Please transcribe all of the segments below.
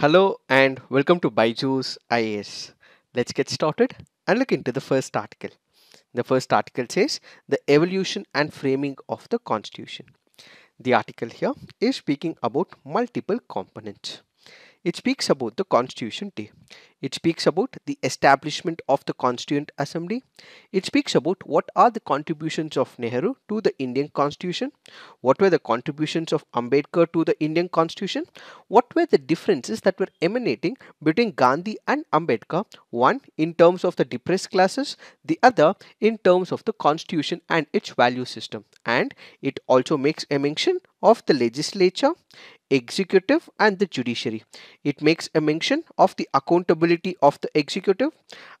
Hello and welcome to Baiju's IAS. Let's get started and look into the first article. The first article says the evolution and framing of the constitution. The article here is speaking about multiple components. It speaks about the constitution day. It speaks about the establishment of the Constituent Assembly. It speaks about what are the contributions of Nehru to the Indian Constitution. What were the contributions of Ambedkar to the Indian Constitution? What were the differences that were emanating between Gandhi and Ambedkar? One in terms of the depressed classes, the other in terms of the Constitution and its value system. And it also makes a mention of the legislature, executive and the judiciary. It makes a mention of the accountability accountability of the executive,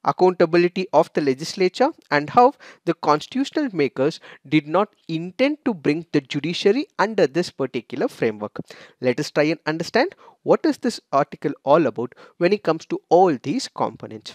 accountability of the legislature, and how the constitutional makers did not intend to bring the judiciary under this particular framework. Let us try and understand what is this article all about when it comes to all these components.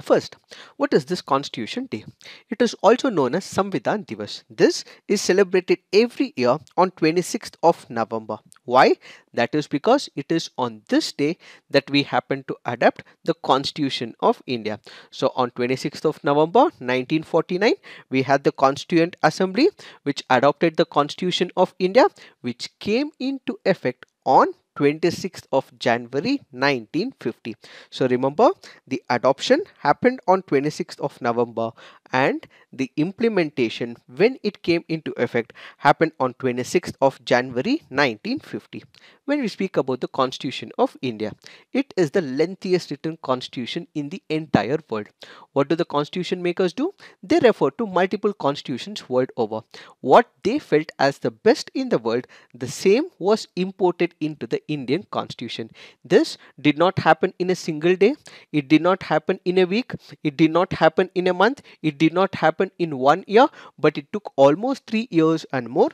First, what is this Constitution Day? It is also known as Samvidhan Divas. This is celebrated every year on 26th of November. Why? That is because it is on this day that we happen to adapt the Constitution of India. So on 26th of November 1949, we had the Constituent Assembly which adopted the Constitution of India which came into effect on 26th of January 1950. So remember the adoption happened on 26th of November and the implementation when it came into effect happened on 26th of January 1950. When we speak about the constitution of India, it is the lengthiest written constitution in the entire world. What do the constitution makers do? They refer to multiple constitutions world over. What they felt as the best in the world, the same was imported into the Indian constitution. This did not happen in a single day. It did not happen in a week. It did not happen in a month. It did not happen in one year, but it took almost three years and more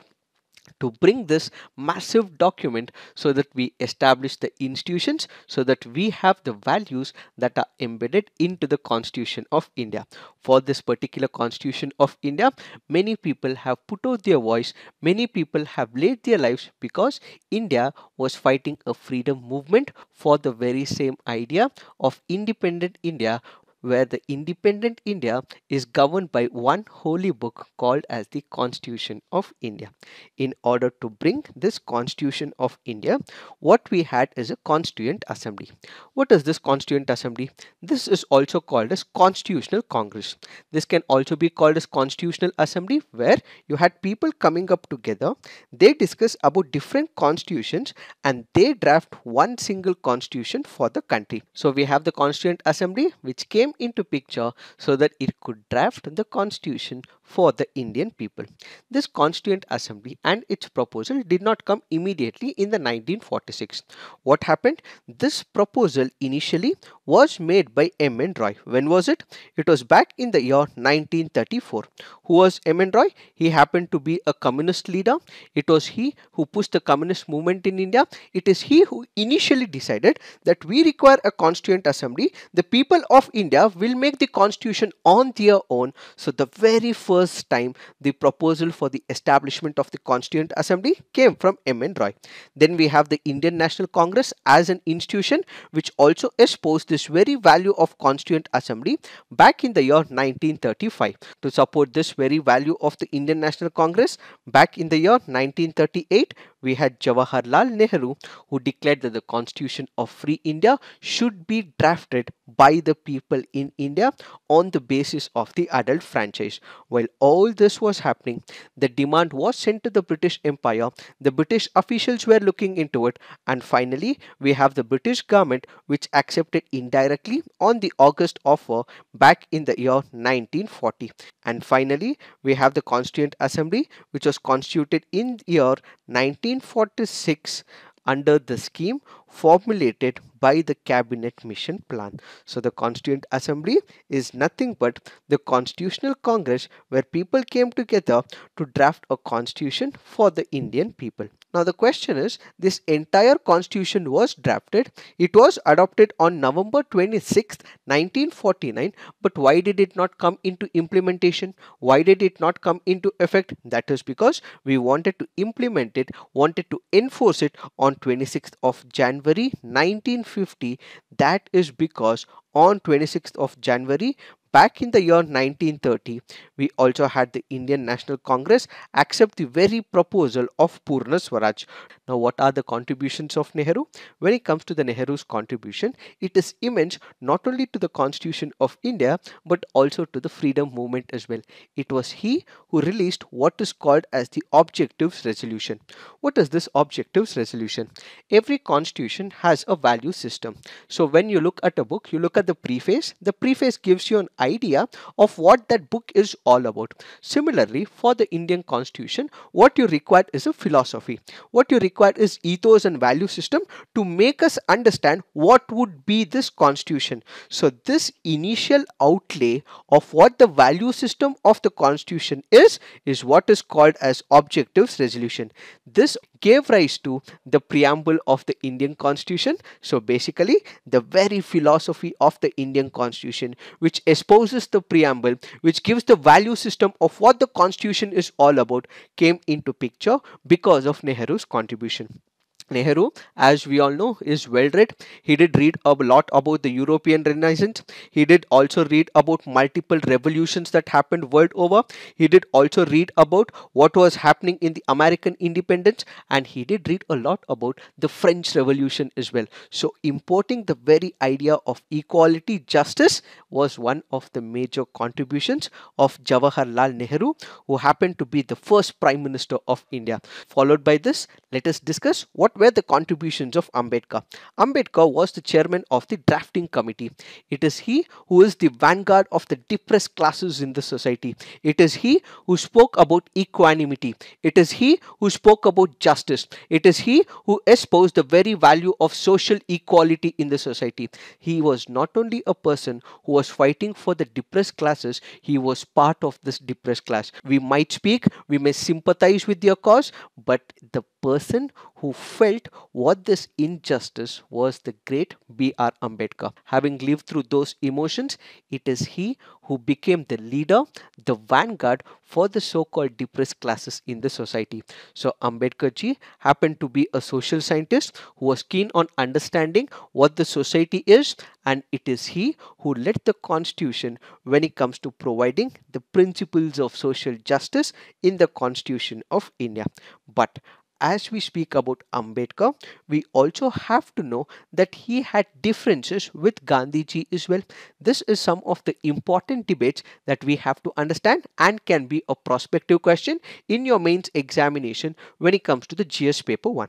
to bring this massive document so that we establish the institutions so that we have the values that are embedded into the constitution of india for this particular constitution of india many people have put out their voice many people have laid their lives because india was fighting a freedom movement for the very same idea of independent india where the independent India is governed by one holy book called as the Constitution of India. In order to bring this Constitution of India, what we had is a Constituent Assembly. What is this Constituent Assembly? This is also called as Constitutional Congress. This can also be called as Constitutional Assembly where you had people coming up together. They discuss about different constitutions and they draft one single constitution for the country. So we have the Constituent Assembly which came into picture so that it could draft the constitution for the Indian people. This constituent assembly and its proposal did not come immediately in the 1946. What happened? This proposal initially was made by M. N. Roy. When was it? It was back in the year 1934. Who was M. N. Roy? He happened to be a communist leader. It was he who pushed the communist movement in India. It is he who initially decided that we require a constituent assembly. The people of India will make the constitution on their own. So the very first time the proposal for the establishment of the Constituent Assembly came from M. N. Roy. Then we have the Indian National Congress as an institution which also espoused this very value of Constituent Assembly back in the year 1935. To support this very value of the Indian National Congress back in the year 1938 we had Jawaharlal Nehru, who declared that the Constitution of Free India should be drafted by the people in India on the basis of the adult franchise. While all this was happening, the demand was sent to the British Empire. The British officials were looking into it, and finally, we have the British government which accepted indirectly on the August offer back in the year 1940. And finally, we have the Constituent Assembly, which was constituted in the year 19 1946 under the scheme formulated by the cabinet mission plan. So the constituent assembly is nothing but the constitutional congress where people came together to draft a constitution for the Indian people. Now the question is, this entire constitution was drafted. It was adopted on November 26, 1949. But why did it not come into implementation? Why did it not come into effect? That is because we wanted to implement it, wanted to enforce it on 26th of January 1950. That is because on 26th of January, Back in the year 1930, we also had the Indian National Congress accept the very proposal of Purna Swaraj. Now, what are the contributions of Nehru? When it comes to the Nehru's contribution, it is immense not only to the Constitution of India but also to the freedom movement as well. It was he who released what is called as the Objectives Resolution. What is this Objectives Resolution? Every constitution has a value system. So, when you look at a book, you look at the preface. The preface gives you an idea of what that book is all about. Similarly, for the Indian constitution, what you require is a philosophy. What you require is ethos and value system to make us understand what would be this constitution. So this initial outlay of what the value system of the constitution is, is what is called as objectives resolution. This gave rise to the preamble of the Indian Constitution. So basically, the very philosophy of the Indian Constitution, which espouses the preamble, which gives the value system of what the Constitution is all about, came into picture because of Nehru's contribution. Nehru, as we all know, is well read. He did read a lot about the European Renaissance. He did also read about multiple revolutions that happened world over. He did also read about what was happening in the American independence and he did read a lot about the French Revolution as well. So importing the very idea of equality, justice was one of the major contributions of Jawaharlal Nehru who happened to be the first Prime Minister of India. Followed by this, let us discuss what were the contributions of Ambedkar? Ambedkar was the chairman of the drafting committee. It is he who is the vanguard of the depressed classes in the society. It is he who spoke about equanimity. It is he who spoke about justice. It is he who espoused the very value of social equality in the society. He was not only a person who was fighting for the depressed classes, he was part of this depressed class. We might speak, we may sympathize with your cause, but the person who felt what this injustice was the great B.R. Ambedkar. Having lived through those emotions, it is he who became the leader, the vanguard for the so-called depressed classes in the society. So Ambedkarji happened to be a social scientist who was keen on understanding what the society is and it is he who led the constitution when it comes to providing the principles of social justice in the constitution of India. But as we speak about Ambedkar, we also have to know that he had differences with Gandhiji as well. This is some of the important debates that we have to understand and can be a prospective question in your mains examination when it comes to the GS paper 1.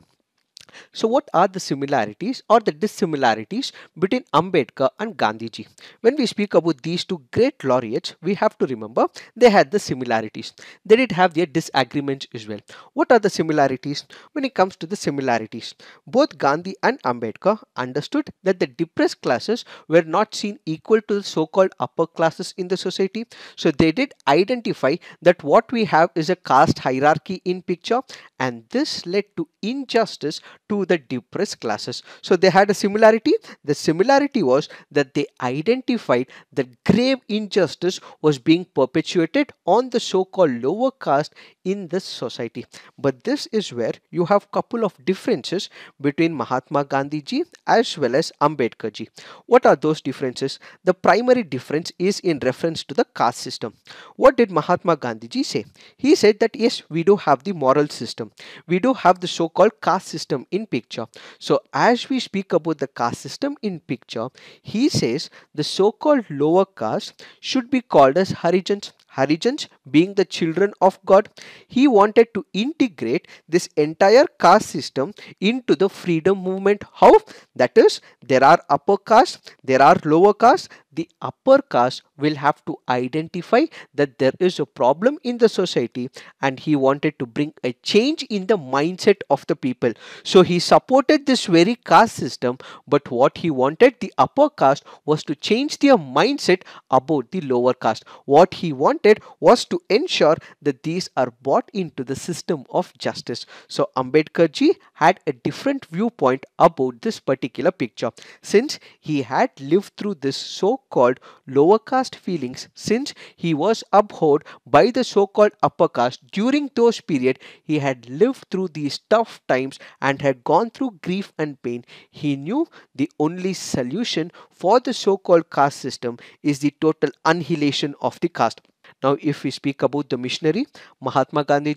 So what are the similarities or the dissimilarities between Ambedkar and Gandhiji? When we speak about these two great laureates, we have to remember they had the similarities. They did have their disagreements as well. What are the similarities? When it comes to the similarities, both Gandhi and Ambedkar understood that the depressed classes were not seen equal to the so-called upper classes in the society. So they did identify that what we have is a caste hierarchy in picture and this led to injustice to the depressed classes. So they had a similarity. The similarity was that they identified that grave injustice was being perpetuated on the so-called lower caste in the society. But this is where you have couple of differences between Mahatma Gandhi ji as well as Ambedkar ji. What are those differences? The primary difference is in reference to the caste system. What did Mahatma Gandhi ji say? He said that yes, we do have the moral system. We do have the so-called caste system in picture. So as we speak about the caste system in picture, he says the so-called lower caste should be called as Harijans. Harijans being the children of God. He wanted to integrate this entire caste system into the freedom movement. How? That is, there are upper castes, there are lower castes, the upper caste will have to identify that there is a problem in the society and he wanted to bring a change in the mindset of the people. So he supported this very caste system but what he wanted the upper caste was to change their mindset about the lower caste. What he wanted was to ensure that these are bought into the system of justice. So Ambedkarji had a different viewpoint about this particular picture since he had lived through this so called lower caste feelings since he was abhorred by the so called upper caste. During those period, he had lived through these tough times and had gone through grief and pain. He knew the only solution for the so called caste system is the total annihilation of the caste. Now, if we speak about the missionary Mahatma Gandhi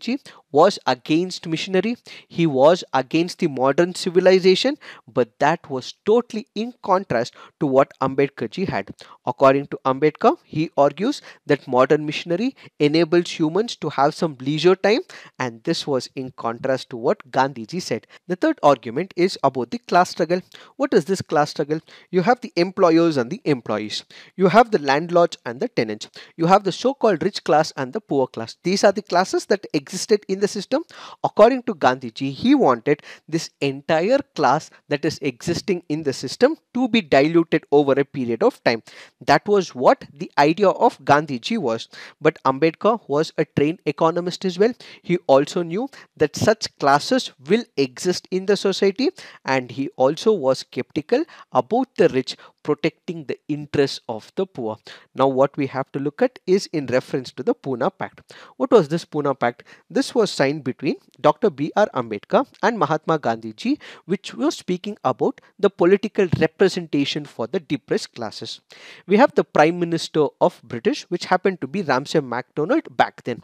was against missionary he was against the modern civilization but that was totally in contrast to what Ambedkarji had according to ambedkar he argues that modern missionary enables humans to have some leisure time and this was in contrast to what gandhi ji said the third argument is about the class struggle what is this class struggle you have the employers and the employees you have the landlords and the tenants you have the so-called rich class and the poor class these are the classes that existed in the system? According to Gandhiji, he wanted this entire class that is existing in the system to be diluted over a period of time. That was what the idea of Gandhiji was. But Ambedkar was a trained economist as well. He also knew that such classes will exist in the society and he also was skeptical about the rich protecting the interests of the poor. Now what we have to look at is in reference to the Pune Pact. What was this Pune Pact? This was signed between Dr. B.R. Ambedkar and Mahatma Gandhi ji which was speaking about the political representation for the depressed classes. We have the Prime Minister of British which happened to be Ramsay MacDonald back then.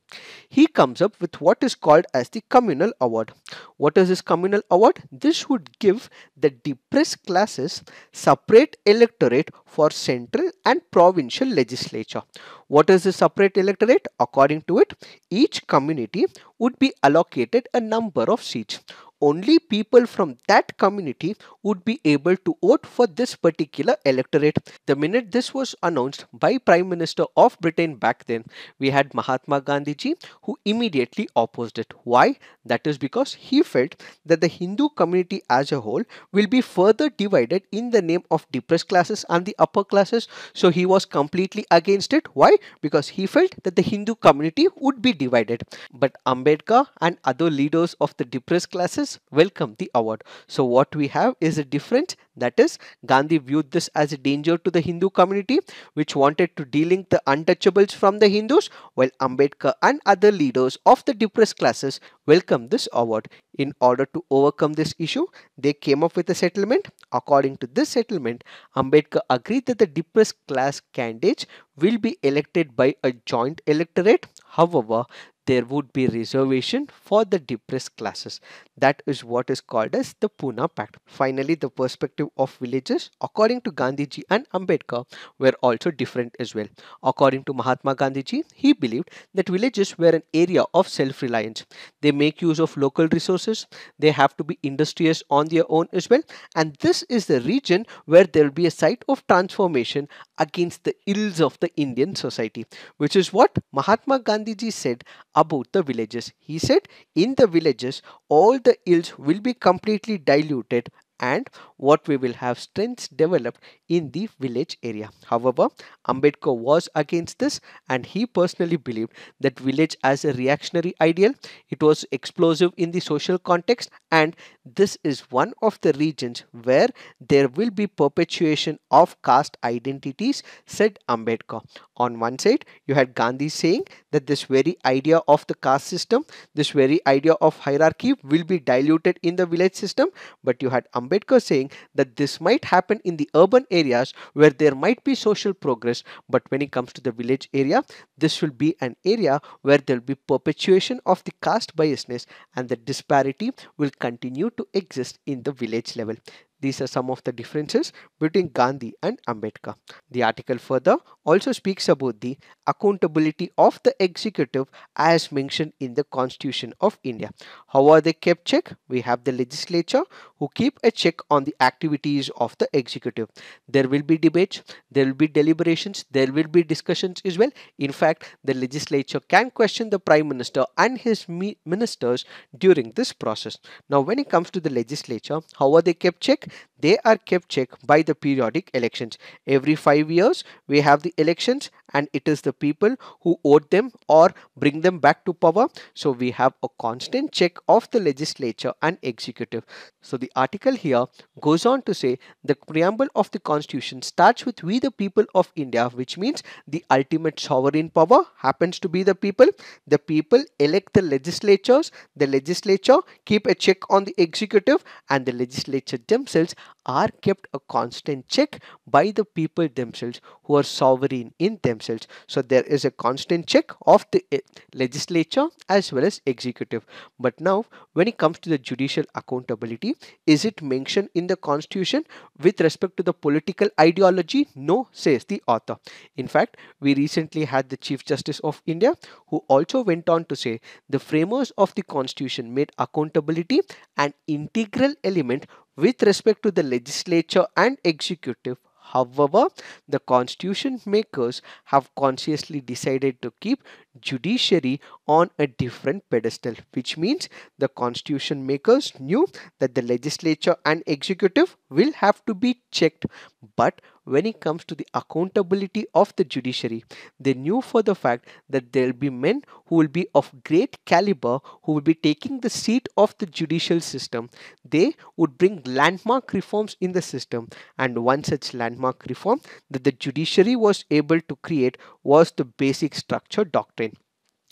He comes up with what is called as the Communal Award. What is this Communal Award? This would give the depressed classes separate electoral electorate for central and provincial legislature. What is the separate electorate? According to it, each community would be allocated a number of seats. Only people from that community would be able to vote for this particular electorate. The minute this was announced by Prime Minister of Britain back then, we had Mahatma Gandhi ji who immediately opposed it. Why? That is because he felt that the Hindu community as a whole will be further divided in the name of depressed classes and the upper classes. So he was completely against it. Why? Because he felt that the Hindu community would be divided. But Ambedkar and other leaders of the depressed classes welcomed the award. So what we have is is different. That is, Gandhi viewed this as a danger to the Hindu community, which wanted to delink the untouchables from the Hindus, while Ambedkar and other leaders of the depressed classes welcomed this award. In order to overcome this issue, they came up with a settlement. According to this settlement, Ambedkar agreed that the depressed class candidates will be elected by a joint electorate. However, there would be reservation for the depressed classes. That is what is called as the Pune Pact. Finally, the perspective of villages according to Gandhiji and Ambedkar were also different as well. According to Mahatma Gandhiji, he believed that villages were an area of self-reliance. They make use of local resources. They have to be industrious on their own as well. And this is the region where there will be a site of transformation against the ills of the Indian society, which is what Mahatma Gandhiji said about the villages. He said, in the villages, all the ills will be completely diluted and what we will have strengths developed in the village area. However, Ambedkar was against this and he personally believed that village as a reactionary ideal, it was explosive in the social context and this is one of the regions where there will be perpetuation of caste identities, said Ambedkar. On one side, you had Gandhi saying that this very idea of the caste system, this very idea of hierarchy will be diluted in the village system, but you had Ambedkar Ambedkar saying that this might happen in the urban areas where there might be social progress, but when it comes to the village area, this will be an area where there will be perpetuation of the caste biasness and the disparity will continue to exist in the village level. These are some of the differences between Gandhi and Ambedkar. The article further also speaks about the accountability of the executive as mentioned in the Constitution of India. How are they kept check? We have the legislature who keep a check on the activities of the executive. There will be debates, there will be deliberations, there will be discussions as well. In fact, the legislature can question the prime minister and his ministers during this process. Now, when it comes to the legislature, how are they kept check? They are kept check by the periodic elections. Every five years, we have the elections and it is the people who vote them or bring them back to power. So we have a constant check of the legislature and executive. So the article here goes on to say the preamble of the constitution starts with we the people of India which means the ultimate sovereign power happens to be the people. The people elect the legislatures. The legislature keep a check on the executive and the legislature themselves are kept a constant check by the people themselves who are sovereign in themselves themselves. So there is a constant check of the eh, legislature as well as executive. But now when it comes to the judicial accountability, is it mentioned in the constitution with respect to the political ideology? No, says the author. In fact, we recently had the Chief Justice of India who also went on to say the framers of the constitution made accountability an integral element with respect to the legislature and executive However, the constitution makers have consciously decided to keep judiciary on a different pedestal, which means the constitution makers knew that the legislature and executive will have to be checked. But when it comes to the accountability of the judiciary, they knew for the fact that there will be men who will be of great caliber who will be taking the seat of the judicial system. They would bring landmark reforms in the system, and one such landmark reform that the judiciary was able to create was the basic structure doctrine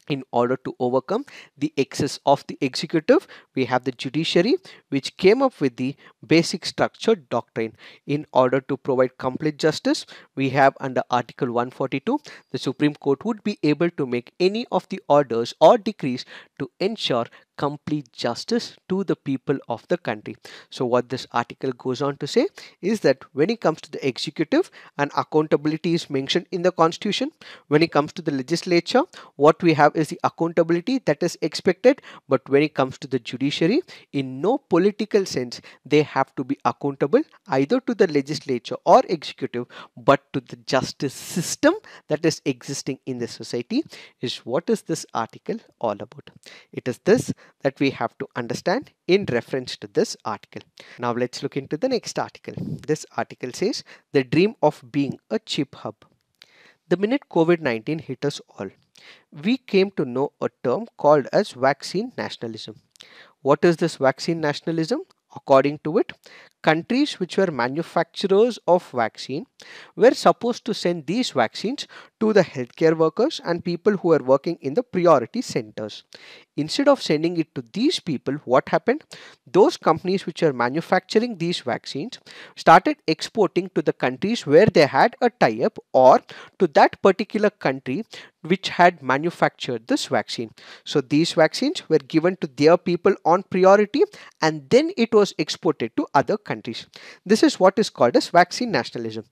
in order to overcome the excess of the executive we have the judiciary which came up with the basic structure doctrine in order to provide complete justice we have under article 142 the supreme court would be able to make any of the orders or decrees to ensure complete justice to the people of the country. So what this article goes on to say is that when it comes to the executive and accountability is mentioned in the constitution. When it comes to the legislature, what we have is the accountability that is expected. But when it comes to the judiciary, in no political sense, they have to be accountable either to the legislature or executive, but to the justice system that is existing in the society is what is this article all about. It is this that we have to understand in reference to this article. Now let's look into the next article. This article says the dream of being a cheap hub. The minute COVID-19 hit us all, we came to know a term called as vaccine nationalism. What is this vaccine nationalism? According to it, countries which were manufacturers of vaccine were supposed to send these vaccines to the healthcare workers and people who are working in the priority centers. Instead of sending it to these people, what happened? Those companies which are manufacturing these vaccines started exporting to the countries where they had a tie-up or to that particular country which had manufactured this vaccine. So these vaccines were given to their people on priority and then it was exported to other countries countries. This is what is called as vaccine nationalism.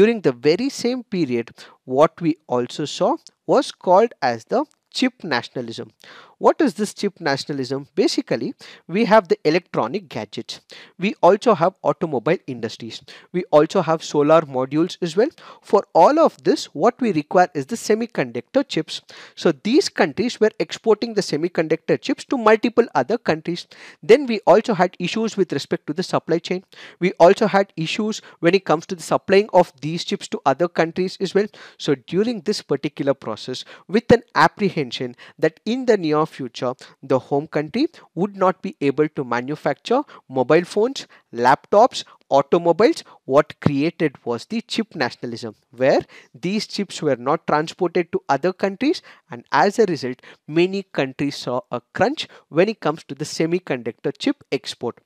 During the very same period, what we also saw was called as the chip nationalism. What is this chip nationalism? Basically, we have the electronic gadgets. We also have automobile industries. We also have solar modules as well. For all of this, what we require is the semiconductor chips. So these countries were exporting the semiconductor chips to multiple other countries. Then we also had issues with respect to the supply chain. We also had issues when it comes to the supplying of these chips to other countries as well. So during this particular process, with an apprehension that in the near near future, the home country would not be able to manufacture mobile phones, laptops, automobiles. What created was the chip nationalism, where these chips were not transported to other countries, and as a result, many countries saw a crunch when it comes to the semiconductor chip export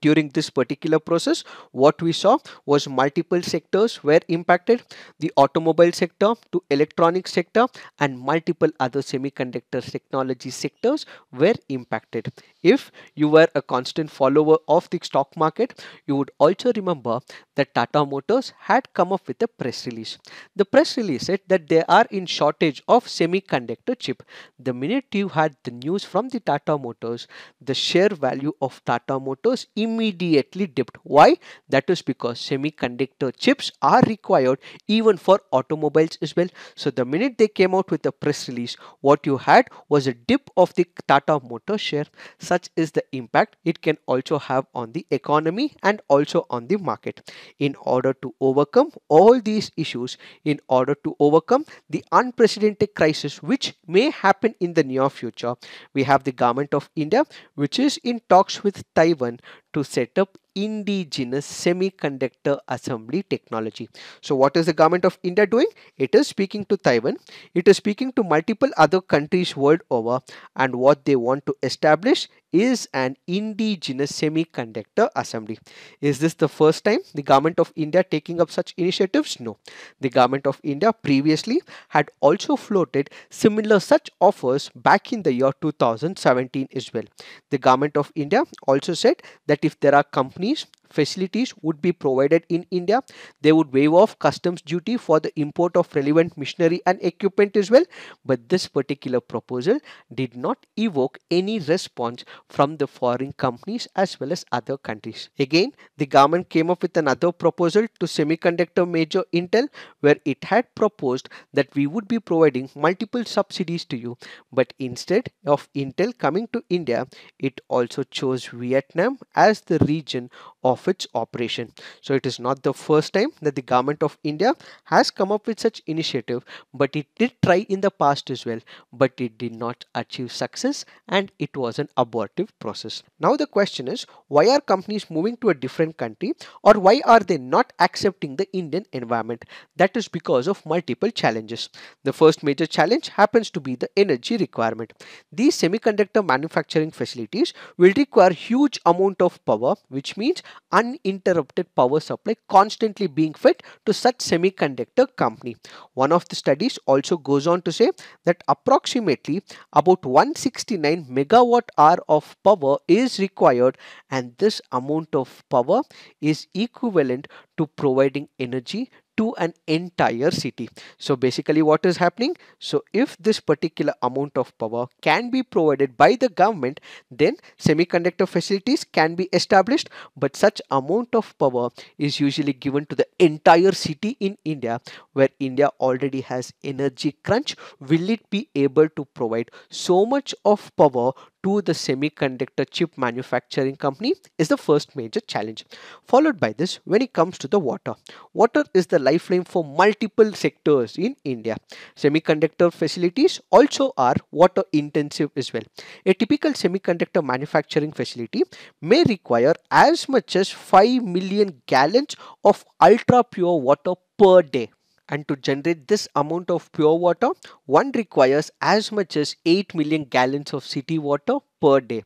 during this particular process what we saw was multiple sectors were impacted the automobile sector to electronic sector and multiple other semiconductor technology sectors were impacted if you were a constant follower of the stock market, you would also remember that Tata Motors had come up with a press release. The press release said that they are in shortage of semiconductor chip. The minute you had the news from the Tata Motors, the share value of Tata Motors immediately dipped. Why? That is because semiconductor chips are required even for automobiles as well. So the minute they came out with the press release, what you had was a dip of the Tata Motors share such is the impact it can also have on the economy and also on the market. In order to overcome all these issues, in order to overcome the unprecedented crisis which may happen in the near future, we have the government of India which is in talks with Taiwan to set up indigenous semiconductor assembly technology. So what is the government of India doing? It is speaking to Taiwan. It is speaking to multiple other countries world over and what they want to establish is an indigenous semiconductor assembly. Is this the first time the government of India taking up such initiatives? No. The government of India previously had also floated similar such offers back in the year 2017 as well. The government of India also said that that if there are companies facilities would be provided in India. They would waive off customs duty for the import of relevant machinery and equipment as well. But this particular proposal did not evoke any response from the foreign companies as well as other countries. Again, the government came up with another proposal to semiconductor major Intel where it had proposed that we would be providing multiple subsidies to you. But instead of Intel coming to India, it also chose Vietnam as the region of its operation. So it is not the first time that the government of India has come up with such initiative but it did try in the past as well but it did not achieve success and it was an abortive process. Now the question is why are companies moving to a different country or why are they not accepting the Indian environment? That is because of multiple challenges. The first major challenge happens to be the energy requirement. These semiconductor manufacturing facilities will require huge amount of power which means uninterrupted power supply constantly being fed to such semiconductor company. One of the studies also goes on to say that approximately about 169 megawatt hour of power is required and this amount of power is equivalent to providing energy to an entire city. So basically what is happening? So if this particular amount of power can be provided by the government, then semiconductor facilities can be established. But such amount of power is usually given to the entire city in India where India already has energy crunch. Will it be able to provide so much of power to the semiconductor chip manufacturing company is the first major challenge. Followed by this, when it comes to the water, water is the lifeline for multiple sectors in India. Semiconductor facilities also are water intensive as well. A typical semiconductor manufacturing facility may require as much as 5 million gallons of ultra pure water per day and to generate this amount of pure water, one requires as much as 8 million gallons of city water per day.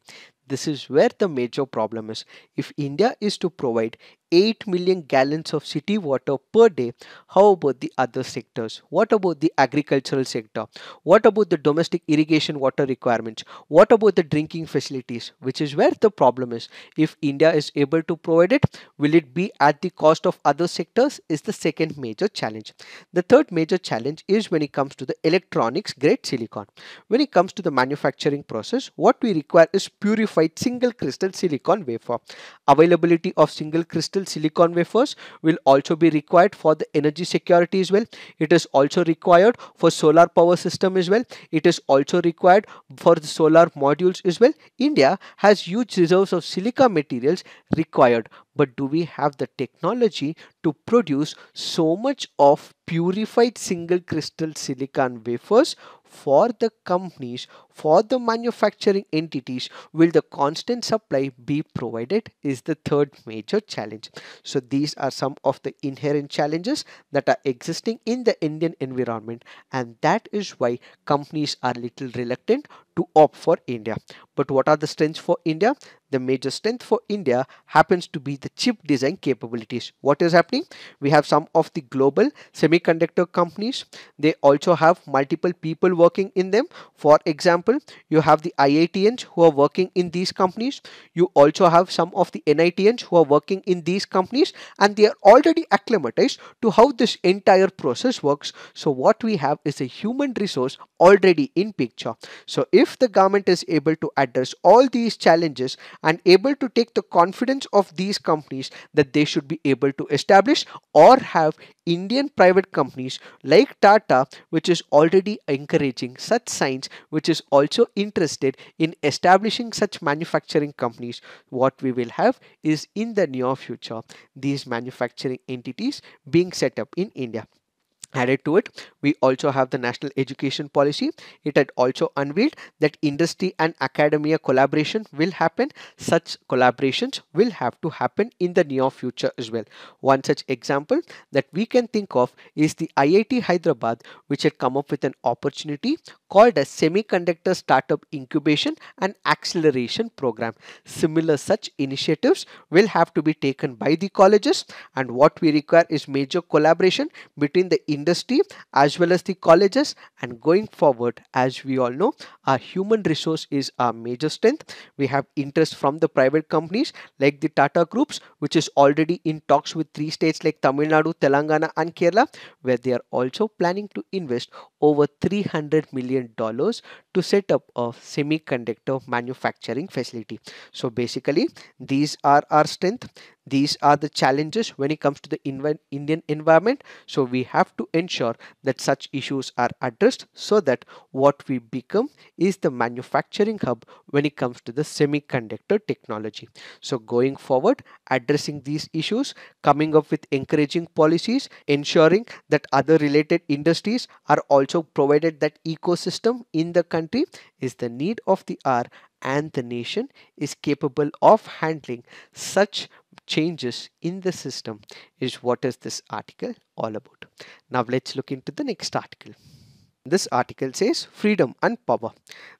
This is where the major problem is. If India is to provide 8 million gallons of city water per day. How about the other sectors? What about the agricultural sector? What about the domestic irrigation water requirements? What about the drinking facilities? Which is where the problem is. If India is able to provide it, will it be at the cost of other sectors? Is the second major challenge. The third major challenge is when it comes to the electronics grade silicon. When it comes to the manufacturing process, what we require is purified single crystal silicon wafer. Availability of single crystal silicon wafers will also be required for the energy security as well. It is also required for solar power system as well. It is also required for the solar modules as well. India has huge reserves of silica materials required. But do we have the technology to produce so much of purified single crystal silicon wafers for the companies, for the manufacturing entities, will the constant supply be provided is the third major challenge. So these are some of the inherent challenges that are existing in the Indian environment and that is why companies are little reluctant to opt for India. But what are the strengths for India? The major strength for India happens to be the chip design capabilities. What is happening? We have some of the global semiconductor companies. They also have multiple people working in them. For example, you have the IITNs who are working in these companies. You also have some of the NITNs who are working in these companies and they are already acclimatized to how this entire process works. So what we have is a human resource already in picture. So if if the government is able to address all these challenges and able to take the confidence of these companies that they should be able to establish or have Indian private companies like Tata, which is already encouraging such signs, which is also interested in establishing such manufacturing companies. What we will have is in the near future, these manufacturing entities being set up in India added to it we also have the national education policy it had also unveiled that industry and academia collaboration will happen such collaborations will have to happen in the near future as well one such example that we can think of is the iit hyderabad which had come up with an opportunity called a semiconductor startup incubation and acceleration program similar such initiatives will have to be taken by the colleges and what we require is major collaboration between the industry industry as well as the colleges and going forward as we all know our human resource is our major strength we have interest from the private companies like the tata groups which is already in talks with three states like tamil nadu telangana and kerala where they are also planning to invest over 300 million dollars to set up a semiconductor manufacturing facility so basically these are our strength these are the challenges when it comes to the Indian environment. So we have to ensure that such issues are addressed so that what we become is the manufacturing hub when it comes to the semiconductor technology. So going forward, addressing these issues, coming up with encouraging policies, ensuring that other related industries are also provided that ecosystem in the country is the need of the hour and the nation is capable of handling such changes in the system is what is this article all about. Now let's look into the next article. This article says freedom and power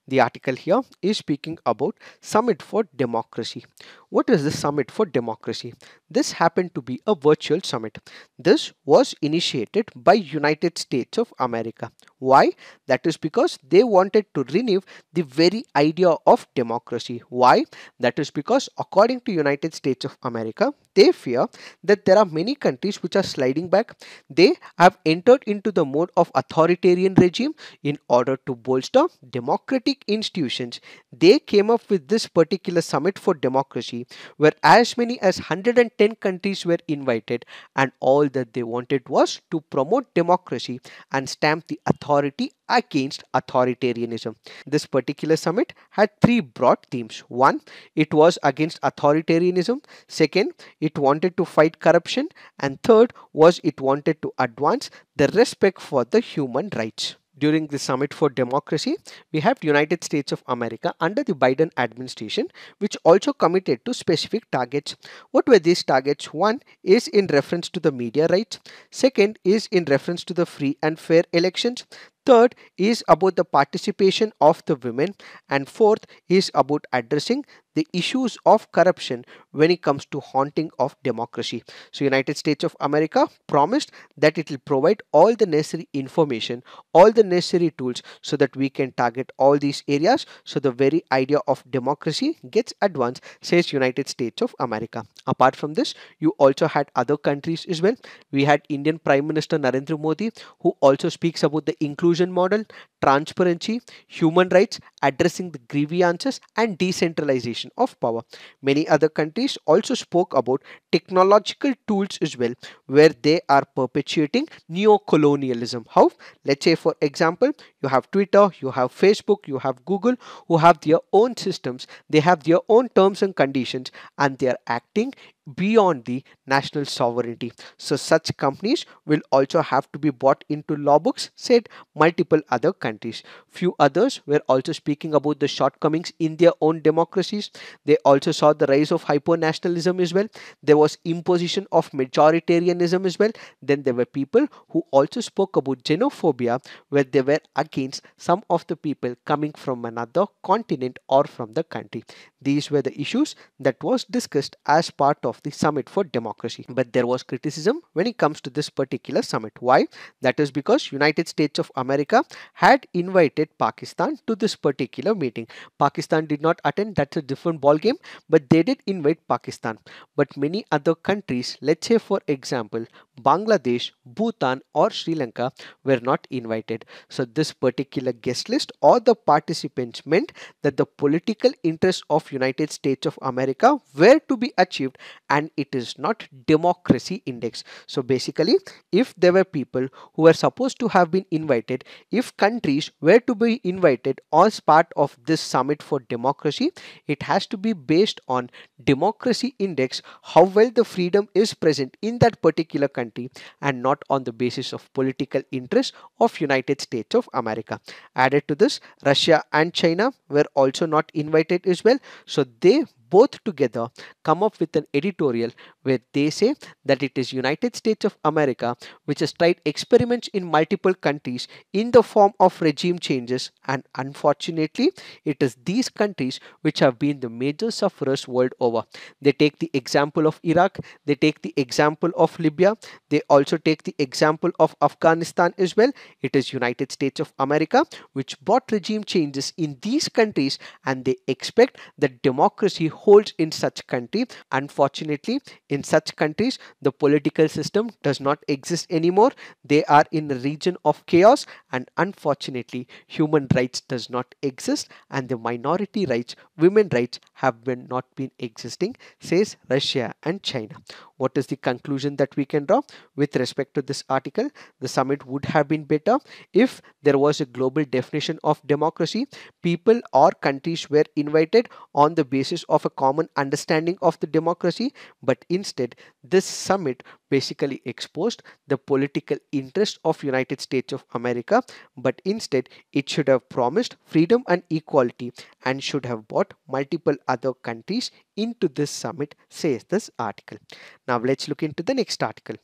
the article here is speaking about Summit for Democracy. What is this Summit for Democracy? This happened to be a virtual summit. This was initiated by United States of America. Why? That is because they wanted to renew the very idea of democracy. Why? That is because according to United States of America, they fear that there are many countries which are sliding back. They have entered into the mode of authoritarian regime in order to bolster democratic Greek institutions, they came up with this particular summit for democracy where as many as 110 countries were invited and all that they wanted was to promote democracy and stamp the authority against authoritarianism. This particular summit had three broad themes. One, it was against authoritarianism. Second, it wanted to fight corruption. And third was it wanted to advance the respect for the human rights during the Summit for Democracy, we have United States of America under the Biden administration, which also committed to specific targets. What were these targets? One is in reference to the media rights. Second is in reference to the free and fair elections. Third is about the participation of the women. And fourth is about addressing the issues of corruption when it comes to haunting of democracy. So United States of America promised that it will provide all the necessary information, all the necessary tools so that we can target all these areas. So the very idea of democracy gets advanced, says United States of America. Apart from this, you also had other countries as well. We had Indian Prime Minister Narendra Modi who also speaks about the inclusion model, transparency, human rights, addressing the grievances, and decentralization of power. Many other countries also spoke about technological tools as well, where they are perpetuating neo-colonialism. How? Let's say, for example, you have Twitter, you have Facebook, you have Google, who have their own systems, they have their own terms and conditions, and they are acting beyond the national sovereignty. So such companies will also have to be bought into law books, said multiple other countries. Few others were also speaking about the shortcomings in their own democracies. They also saw the rise of hyper-nationalism as well. There was imposition of majoritarianism as well. Then there were people who also spoke about xenophobia where they were against some of the people coming from another continent or from the country. These were the issues that was discussed as part of the Summit for Democracy. But there was criticism when it comes to this particular summit. Why? That is because United States of America had invited Pakistan to this particular meeting. Pakistan did not attend. That's a different ball game. But they did invite Pakistan. But many other countries, let's say for example, Bangladesh, Bhutan or Sri Lanka were not invited. So this particular guest list or the participants meant that the political interests of United States of America were to be achieved and it is not democracy index. So basically if there were people who were supposed to have been invited, if countries were to be invited as part of this summit for democracy, it has to be based on democracy index, how well the freedom is present in that particular country and not on the basis of political interest of United States of America. Added to this, Russia and China were also not invited as well. Så det both together come up with an editorial where they say that it is United States of America which has tried experiments in multiple countries in the form of regime changes and unfortunately it is these countries which have been the major sufferers world over. They take the example of Iraq, they take the example of Libya, they also take the example of Afghanistan as well. It is United States of America which brought regime changes in these countries and they expect that democracy holds in such country. Unfortunately, in such countries, the political system does not exist anymore. They are in a region of chaos and unfortunately, human rights does not exist and the minority rights, women rights have been not been existing, says Russia and China what is the conclusion that we can draw with respect to this article the summit would have been better if there was a global definition of democracy people or countries were invited on the basis of a common understanding of the democracy but instead this summit basically exposed the political interest of United States of America but instead it should have promised freedom and equality and should have brought multiple other countries into this summit says this article. Now let's look into the next article.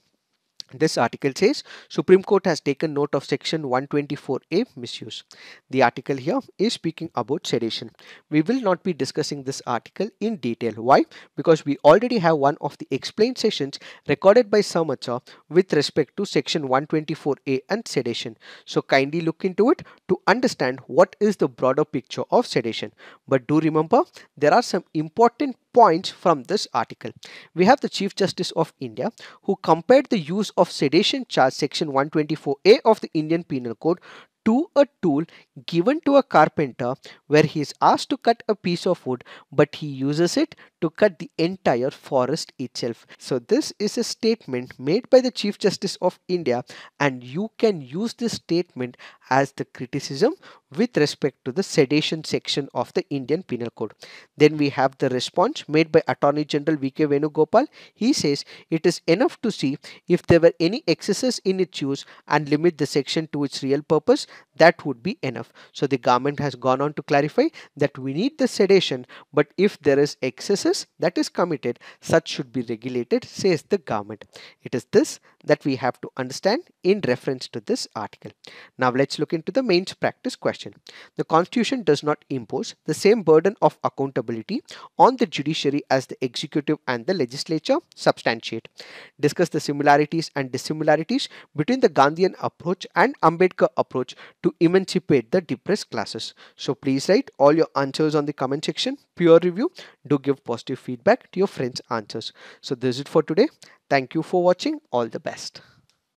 This article says Supreme Court has taken note of section 124a misuse. The article here is speaking about sedition. We will not be discussing this article in detail. Why? Because we already have one of the explained sessions recorded by Samacha with respect to section 124a and sedition. So kindly look into it to understand what is the broader picture of sedition. But do remember there are some important points from this article. We have the Chief Justice of India who compared the use of sedation charge section 124A of the Indian Penal Code to a tool given to a carpenter where he is asked to cut a piece of wood but he uses it to cut the entire forest itself. So this is a statement made by the Chief Justice of India and you can use this statement as the criticism with respect to the sedation section of the Indian Penal Code. Then we have the response made by Attorney General V.K. Venugopal. He says it is enough to see if there were any excesses in its use and limit the section to its real purpose that would be enough. So the government has gone on to clarify that we need the sedation, but if there is excesses that is committed, such should be regulated, says the government. It is this that we have to understand in reference to this article. Now let's look into the mains practice question. The constitution does not impose the same burden of accountability on the judiciary as the executive and the legislature substantiate. Discuss the similarities and dissimilarities between the Gandhian approach and Ambedkar approach to emancipate the depressed classes. So please write all your answers on the comment section peer review. Do give positive feedback to your friends' answers. So this is it for today. Thank you for watching. All the best.